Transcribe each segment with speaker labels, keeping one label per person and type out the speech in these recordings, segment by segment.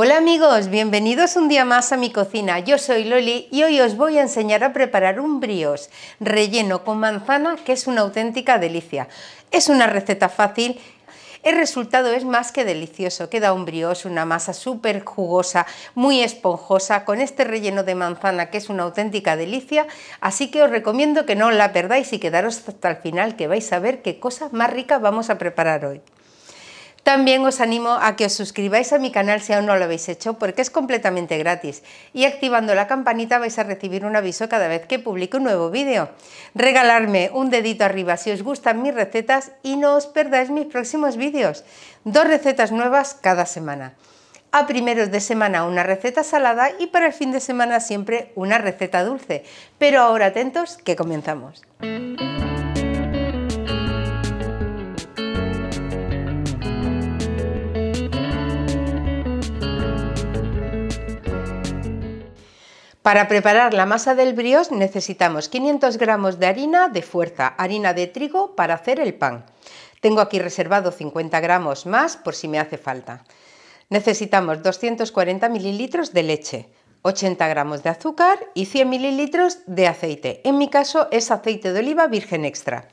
Speaker 1: Hola amigos, bienvenidos un día más a mi cocina. Yo soy Loli y hoy os voy a enseñar a preparar un brioche relleno con manzana que es una auténtica delicia. Es una receta fácil el resultado es más que delicioso, queda un brioche, una masa súper jugosa, muy esponjosa, con este relleno de manzana que es una auténtica delicia, así que os recomiendo que no la perdáis y quedaros hasta el final que vais a ver qué cosa más rica vamos a preparar hoy. También os animo a que os suscribáis a mi canal si aún no lo habéis hecho porque es completamente gratis y activando la campanita vais a recibir un aviso cada vez que publique un nuevo vídeo. Regalarme un dedito arriba si os gustan mis recetas y no os perdáis mis próximos vídeos. Dos recetas nuevas cada semana. A primeros de semana una receta salada y para el fin de semana siempre una receta dulce. Pero ahora atentos que comenzamos. Para preparar la masa del brioche necesitamos 500 gramos de harina de fuerza, harina de trigo para hacer el pan. Tengo aquí reservado 50 gramos más por si me hace falta. Necesitamos 240 mililitros de leche, 80 gramos de azúcar y 100 mililitros de aceite. En mi caso es aceite de oliva virgen extra,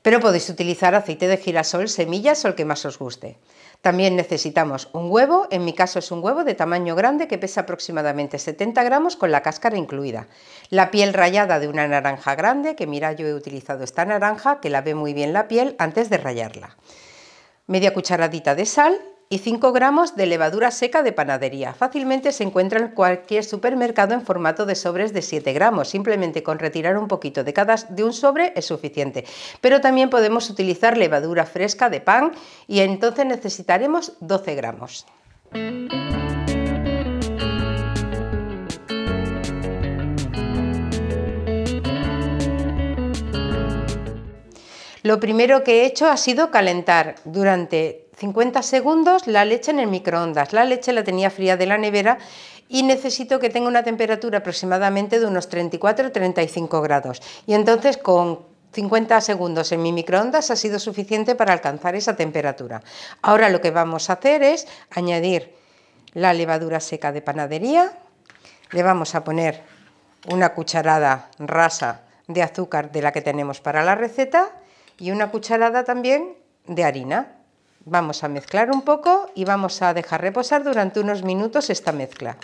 Speaker 1: pero podéis utilizar aceite de girasol, semillas o el que más os guste. También necesitamos un huevo, en mi caso es un huevo de tamaño grande que pesa aproximadamente 70 gramos con la cáscara incluida. La piel rayada de una naranja grande, que mira yo he utilizado esta naranja que la ve muy bien la piel antes de rayarla. Media cucharadita de sal y 5 gramos de levadura seca de panadería. Fácilmente se encuentra en cualquier supermercado en formato de sobres de 7 gramos. Simplemente con retirar un poquito de cada de un sobre es suficiente. Pero también podemos utilizar levadura fresca de pan y entonces necesitaremos 12 gramos. Lo primero que he hecho ha sido calentar durante 50 segundos la leche en el microondas. La leche la tenía fría de la nevera y necesito que tenga una temperatura aproximadamente de unos 34-35 grados. Y entonces con 50 segundos en mi microondas ha sido suficiente para alcanzar esa temperatura. Ahora lo que vamos a hacer es añadir la levadura seca de panadería, le vamos a poner una cucharada rasa de azúcar de la que tenemos para la receta y una cucharada también de harina. Vamos a mezclar un poco y vamos a dejar reposar durante unos minutos esta mezcla.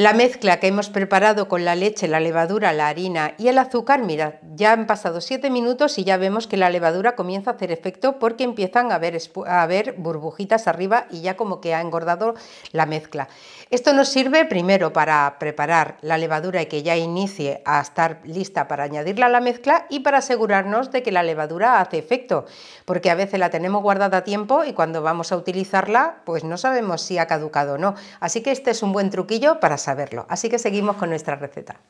Speaker 1: La mezcla que hemos preparado con la leche, la levadura, la harina y el azúcar, mirad, ya han pasado 7 minutos y ya vemos que la levadura comienza a hacer efecto porque empiezan a haber, burbujitas arriba y ya como que ha engordado la mezcla. Esto nos sirve primero para preparar la levadura y que ya inicie a estar lista para añadirla a la mezcla y para asegurarnos de que la levadura hace efecto, porque a veces la tenemos guardada a tiempo y cuando vamos a utilizarla pues no sabemos si ha caducado o no. Así que este es un buen truquillo para saber verlo. Así que seguimos con nuestra receta.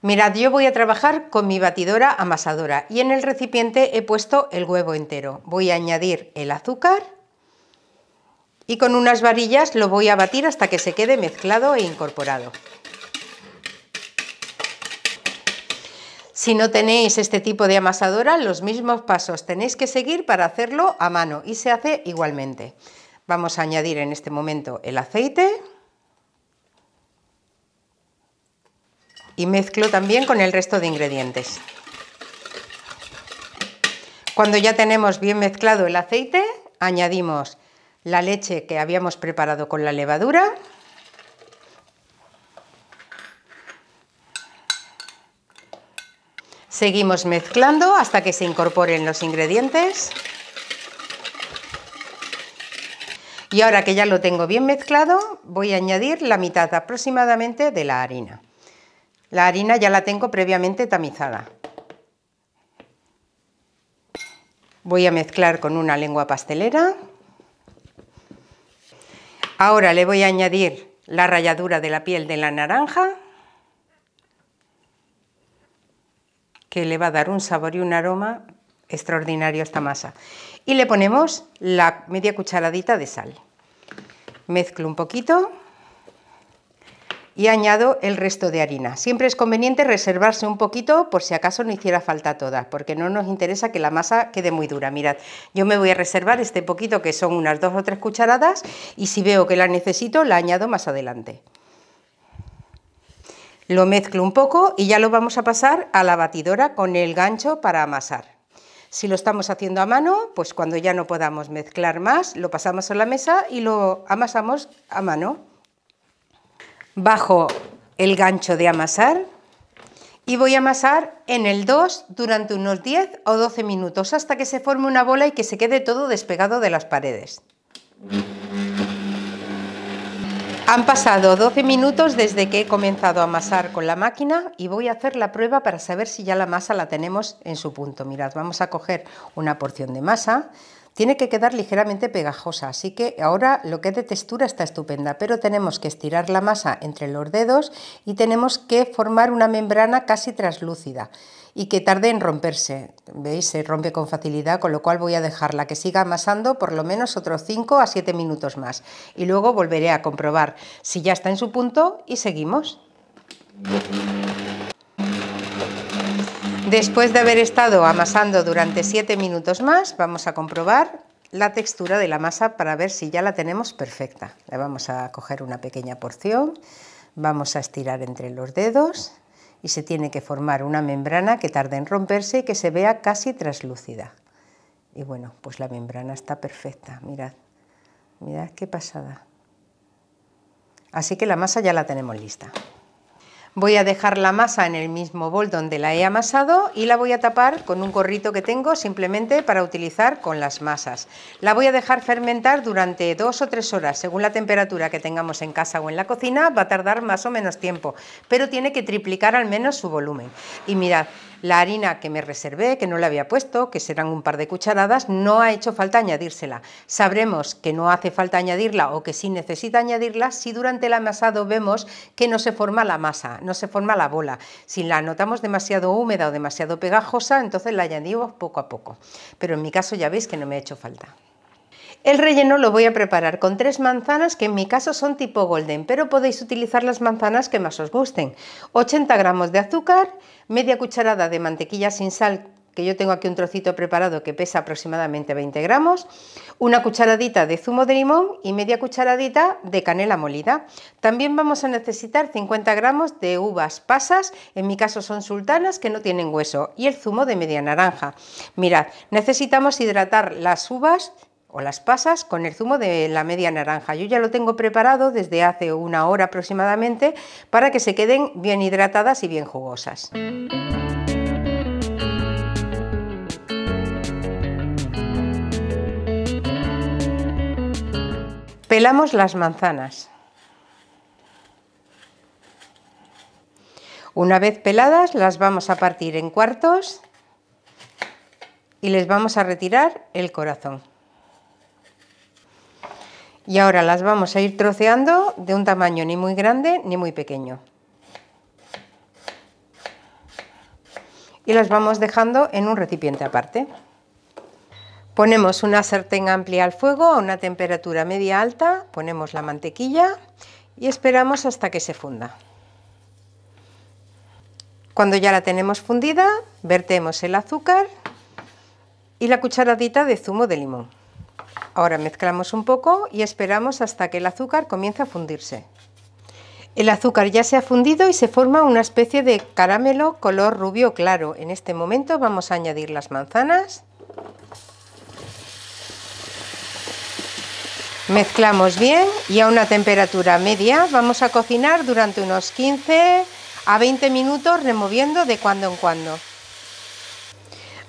Speaker 1: Mirad, yo voy a trabajar con mi batidora amasadora y en el recipiente he puesto el huevo entero. Voy a añadir el azúcar y con unas varillas lo voy a batir hasta que se quede mezclado e incorporado. Si no tenéis este tipo de amasadora, los mismos pasos tenéis que seguir para hacerlo a mano y se hace igualmente. Vamos a añadir en este momento el aceite. y mezclo también con el resto de ingredientes. Cuando ya tenemos bien mezclado el aceite, añadimos la leche que habíamos preparado con la levadura, Seguimos mezclando hasta que se incorporen los ingredientes. Y ahora que ya lo tengo bien mezclado, voy a añadir la mitad aproximadamente de la harina. La harina ya la tengo previamente tamizada. Voy a mezclar con una lengua pastelera. Ahora le voy a añadir la ralladura de la piel de la naranja, que le va a dar un sabor y un aroma extraordinario a esta masa. Y le ponemos la media cucharadita de sal. Mezclo un poquito y añado el resto de harina. Siempre es conveniente reservarse un poquito por si acaso no hiciera falta toda, porque no nos interesa que la masa quede muy dura. Mirad, yo me voy a reservar este poquito que son unas dos o tres cucharadas y si veo que la necesito la añado más adelante. Lo mezclo un poco y ya lo vamos a pasar a la batidora con el gancho para amasar. Si lo estamos haciendo a mano, pues cuando ya no podamos mezclar más, lo pasamos a la mesa y lo amasamos a mano bajo el gancho de amasar y voy a amasar en el 2 durante unos 10 o 12 minutos hasta que se forme una bola y que se quede todo despegado de las paredes. Han pasado 12 minutos desde que he comenzado a amasar con la máquina y voy a hacer la prueba para saber si ya la masa la tenemos en su punto. Mirad, vamos a coger una porción de masa, tiene que quedar ligeramente pegajosa, así que ahora lo que es de textura está estupenda, pero tenemos que estirar la masa entre los dedos y tenemos que formar una membrana casi traslúcida y que tarde en romperse. ¿Veis? Se rompe con facilidad, con lo cual voy a dejarla que siga amasando por lo menos otros 5 a 7 minutos más. Y luego volveré a comprobar si ya está en su punto y seguimos. Después de haber estado amasando durante 7 minutos más, vamos a comprobar la textura de la masa para ver si ya la tenemos perfecta. Le vamos a coger una pequeña porción, vamos a estirar entre los dedos y se tiene que formar una membrana que tarde en romperse y que se vea casi traslúcida. Y bueno, pues la membrana está perfecta, mirad, mirad qué pasada. Así que la masa ya la tenemos lista. Voy a dejar la masa en el mismo bol donde la he amasado y la voy a tapar con un gorrito que tengo simplemente para utilizar con las masas. La voy a dejar fermentar durante dos o tres horas, según la temperatura que tengamos en casa o en la cocina, va a tardar más o menos tiempo, pero tiene que triplicar al menos su volumen. Y mirad, la harina que me reservé, que no le había puesto, que serán un par de cucharadas, no ha hecho falta añadírsela. Sabremos que no hace falta añadirla o que sí necesita añadirla si durante el amasado vemos que no se forma la masa, no se forma la bola. Si la notamos demasiado húmeda o demasiado pegajosa, entonces la añadimos poco a poco. Pero en mi caso ya veis que no me ha hecho falta. El relleno lo voy a preparar con tres manzanas que en mi caso son tipo golden, pero podéis utilizar las manzanas que más os gusten. 80 gramos de azúcar, media cucharada de mantequilla sin sal que yo tengo aquí un trocito preparado que pesa aproximadamente 20 gramos, una cucharadita de zumo de limón y media cucharadita de canela molida. También vamos a necesitar 50 gramos de uvas pasas, en mi caso son sultanas que no tienen hueso, y el zumo de media naranja. Mirad, necesitamos hidratar las uvas o las pasas con el zumo de la media naranja. Yo ya lo tengo preparado desde hace una hora aproximadamente para que se queden bien hidratadas y bien jugosas. Pelamos las manzanas. Una vez peladas las vamos a partir en cuartos y les vamos a retirar el corazón. Y ahora las vamos a ir troceando de un tamaño ni muy grande ni muy pequeño. Y las vamos dejando en un recipiente aparte. Ponemos una sartén amplia al fuego a una temperatura media alta, ponemos la mantequilla y esperamos hasta que se funda. Cuando ya la tenemos fundida, vertemos el azúcar y la cucharadita de zumo de limón. Ahora mezclamos un poco y esperamos hasta que el azúcar comience a fundirse. El azúcar ya se ha fundido y se forma una especie de caramelo color rubio claro. En este momento vamos a añadir las manzanas. Mezclamos bien y a una temperatura media vamos a cocinar durante unos 15 a 20 minutos removiendo de cuando en cuando.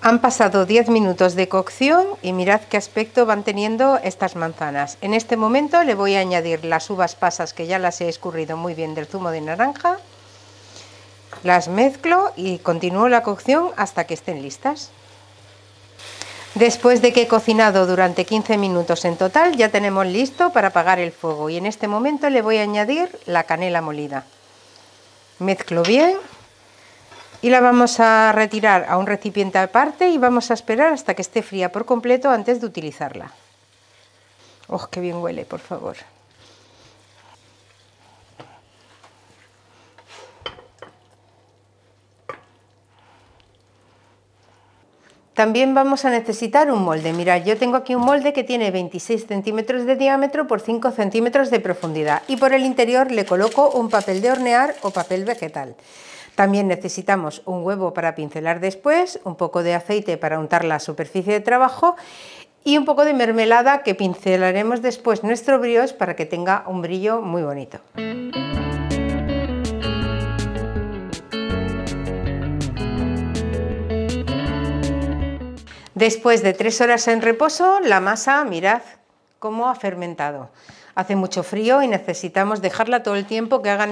Speaker 1: Han pasado 10 minutos de cocción y mirad qué aspecto van teniendo estas manzanas. En este momento le voy a añadir las uvas pasas que ya las he escurrido muy bien del zumo de naranja. Las mezclo y continúo la cocción hasta que estén listas. Después de que he cocinado durante 15 minutos en total, ya tenemos listo para apagar el fuego y en este momento le voy a añadir la canela molida. Mezclo bien y la vamos a retirar a un recipiente aparte y vamos a esperar hasta que esté fría por completo antes de utilizarla. ¡Oh, qué bien huele, por favor! También vamos a necesitar un molde. Mirad, yo tengo aquí un molde que tiene 26 centímetros de diámetro por 5 centímetros de profundidad y por el interior le coloco un papel de hornear o papel vegetal. También necesitamos un huevo para pincelar después, un poco de aceite para untar la superficie de trabajo y un poco de mermelada que pincelaremos después nuestro brioche para que tenga un brillo muy bonito. Después de tres horas en reposo, la masa, mirad cómo ha fermentado hace mucho frío y necesitamos dejarla todo el tiempo que haga,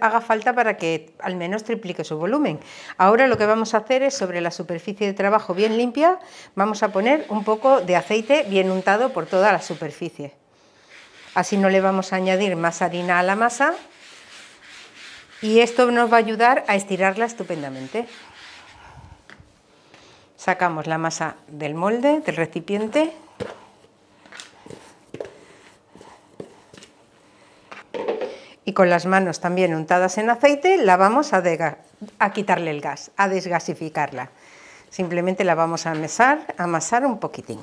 Speaker 1: haga falta para que al menos triplique su volumen. Ahora lo que vamos a hacer es sobre la superficie de trabajo bien limpia, vamos a poner un poco de aceite bien untado por toda la superficie. Así no le vamos a añadir más harina a la masa y esto nos va a ayudar a estirarla estupendamente. Sacamos la masa del molde, del recipiente, con las manos también untadas en aceite la vamos a, quitarle el gas, a desgasificarla. Simplemente la vamos a amasar, amasar un poquitín.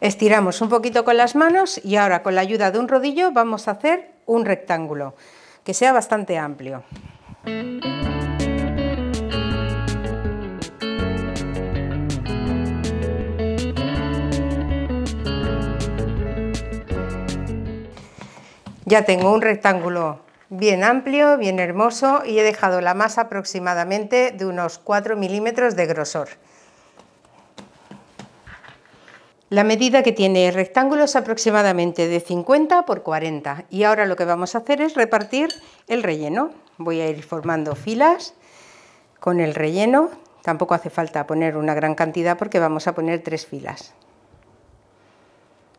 Speaker 1: Estiramos un poquito con las manos y ahora con la ayuda de un rodillo vamos a hacer un rectángulo que sea bastante amplio. Ya tengo un rectángulo bien amplio, bien hermoso y he dejado la masa aproximadamente de unos 4 milímetros de grosor. La medida que tiene el rectángulo es aproximadamente de 50 por 40 y ahora lo que vamos a hacer es repartir el relleno. Voy a ir formando filas con el relleno, tampoco hace falta poner una gran cantidad porque vamos a poner tres filas.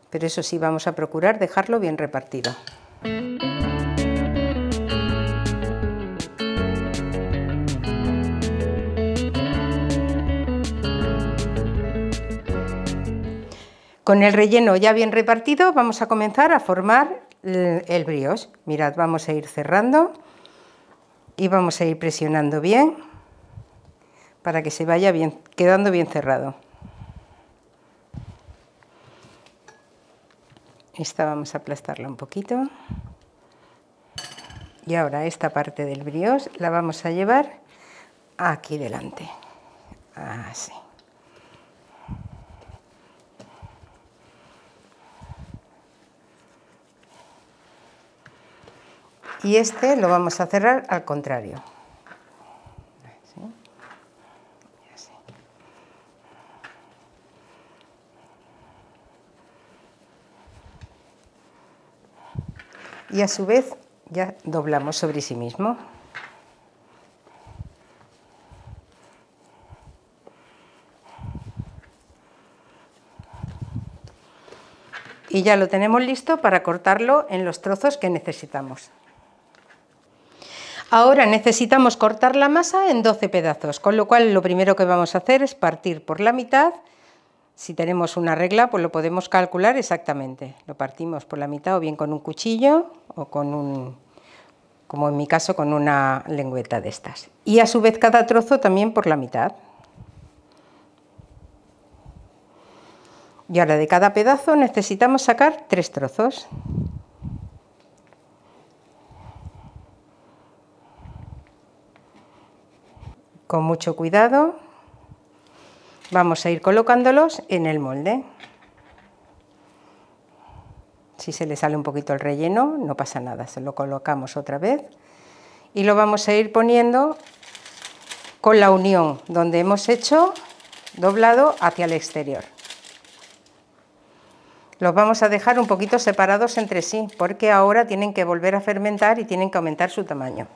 Speaker 1: Pero eso sí, vamos a procurar dejarlo bien repartido. Con el relleno ya bien repartido vamos a comenzar a formar el brioche. Mirad, vamos a ir cerrando y vamos a ir presionando bien para que se vaya bien, quedando bien cerrado. Esta vamos a aplastarla un poquito. Y ahora esta parte del brioche la vamos a llevar aquí delante. Así. Y este lo vamos a cerrar al contrario. y a su vez ya doblamos sobre sí mismo. Y ya lo tenemos listo para cortarlo en los trozos que necesitamos. Ahora necesitamos cortar la masa en 12 pedazos, con lo cual lo primero que vamos a hacer es partir por la mitad si tenemos una regla, pues lo podemos calcular exactamente. Lo partimos por la mitad o bien con un cuchillo o con un, como en mi caso, con una lengüeta de estas. Y a su vez cada trozo también por la mitad. Y ahora de cada pedazo necesitamos sacar tres trozos. Con mucho cuidado vamos a ir colocándolos en el molde. Si se le sale un poquito el relleno, no pasa nada, se lo colocamos otra vez y lo vamos a ir poniendo con la unión donde hemos hecho doblado hacia el exterior. Los vamos a dejar un poquito separados entre sí, porque ahora tienen que volver a fermentar y tienen que aumentar su tamaño.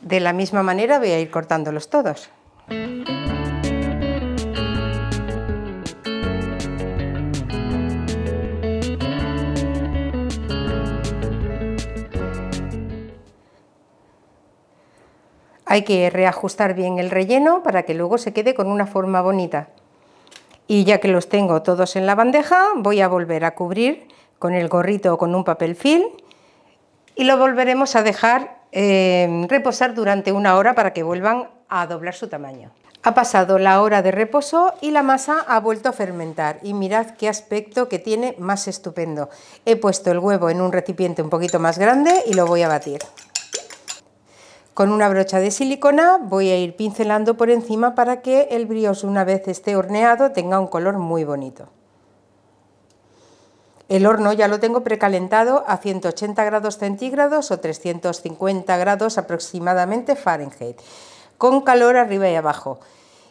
Speaker 1: De la misma manera voy a ir cortándolos todos. Hay que reajustar bien el relleno para que luego se quede con una forma bonita. Y ya que los tengo todos en la bandeja, voy a volver a cubrir con el gorrito o con un papel film y lo volveremos a dejar eh, reposar durante una hora para que vuelvan a doblar su tamaño. Ha pasado la hora de reposo y la masa ha vuelto a fermentar y mirad qué aspecto que tiene más estupendo. He puesto el huevo en un recipiente un poquito más grande y lo voy a batir. Con una brocha de silicona voy a ir pincelando por encima para que el brioche una vez esté horneado tenga un color muy bonito. El horno ya lo tengo precalentado a 180 grados centígrados o 350 grados aproximadamente Fahrenheit, con calor arriba y abajo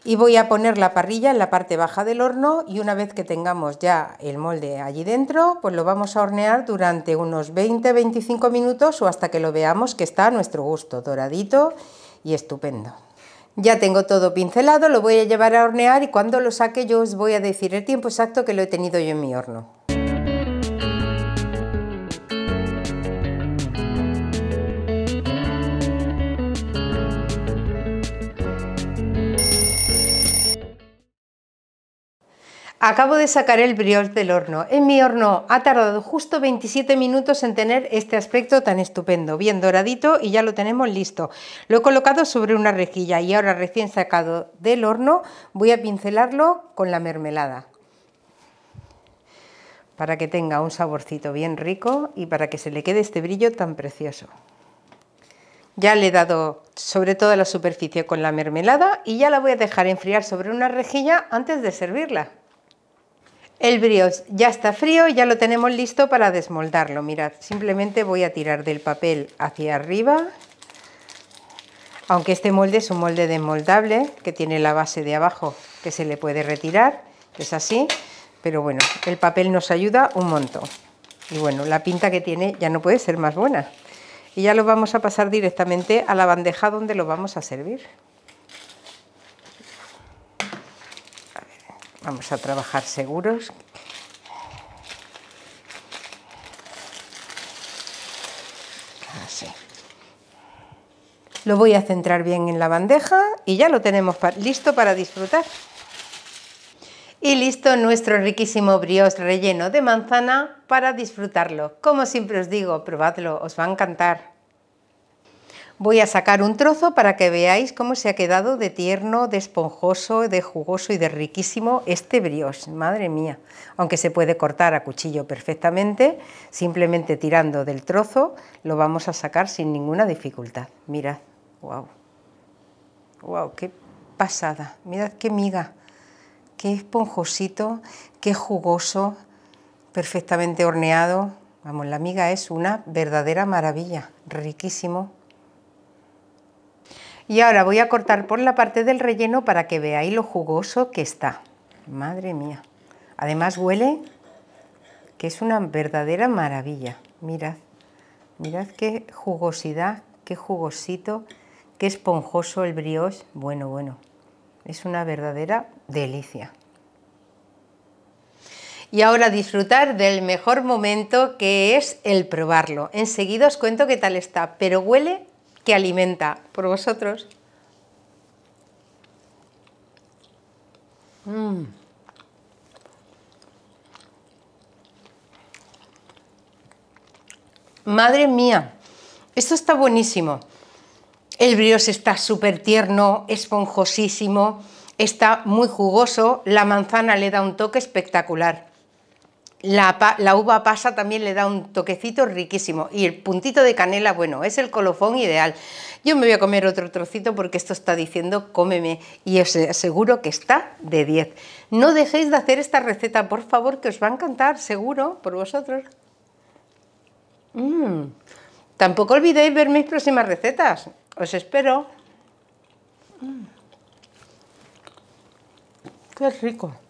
Speaker 1: y voy a poner la parrilla en la parte baja del horno y una vez que tengamos ya el molde allí dentro, pues lo vamos a hornear durante unos 20-25 minutos o hasta que lo veamos que está a nuestro gusto, doradito y estupendo. Ya tengo todo pincelado, lo voy a llevar a hornear y cuando lo saque yo os voy a decir el tiempo exacto que lo he tenido yo en mi horno. Acabo de sacar el brioche del horno. En mi horno ha tardado justo 27 minutos en tener este aspecto tan estupendo, bien doradito y ya lo tenemos listo. Lo he colocado sobre una rejilla y ahora recién sacado del horno voy a pincelarlo con la mermelada para que tenga un saborcito bien rico y para que se le quede este brillo tan precioso. Ya le he dado sobre toda la superficie con la mermelada y ya la voy a dejar enfriar sobre una rejilla antes de servirla. El brioche ya está frío, ya lo tenemos listo para desmoldarlo. Mirad, simplemente voy a tirar del papel hacia arriba. Aunque este molde es un molde desmoldable que tiene la base de abajo que se le puede retirar, es así. Pero bueno, el papel nos ayuda un montón. Y bueno, la pinta que tiene ya no puede ser más buena. Y ya lo vamos a pasar directamente a la bandeja donde lo vamos a servir. Vamos a trabajar seguros. Así. Lo voy a centrar bien en la bandeja y ya lo tenemos listo para disfrutar. Y listo nuestro riquísimo brioche relleno de manzana para disfrutarlo. Como siempre os digo, probadlo, os va a encantar. Voy a sacar un trozo para que veáis cómo se ha quedado de tierno, de esponjoso, de jugoso y de riquísimo este brioche. Madre mía, aunque se puede cortar a cuchillo perfectamente, simplemente tirando del trozo lo vamos a sacar sin ninguna dificultad. Mirad, wow, wow, qué pasada, mirad qué miga, qué esponjosito, qué jugoso, perfectamente horneado. Vamos, la miga es una verdadera maravilla, riquísimo. Y ahora voy a cortar por la parte del relleno para que veáis lo jugoso que está. Madre mía. Además huele que es una verdadera maravilla. Mirad, mirad qué jugosidad, qué jugosito, qué esponjoso el brioche. Bueno, bueno, es una verdadera delicia. Y ahora disfrutar del mejor momento que es el probarlo. Enseguida os cuento qué tal está, pero huele que alimenta por vosotros. Mm. Madre mía, esto está buenísimo. El brioche está súper tierno, esponjosísimo, está muy jugoso, la manzana le da un toque espectacular la, uva pasa también le da un toquecito riquísimo y el puntito de canela, bueno, es el colofón ideal. Yo me voy a comer otro trocito porque esto está diciendo cómeme y os aseguro que está de 10. No dejéis de hacer esta receta, por favor, que os va a encantar, seguro, por vosotros. Mm. Tampoco olvidéis ver mis próximas recetas. Os espero. Mm. Qué rico.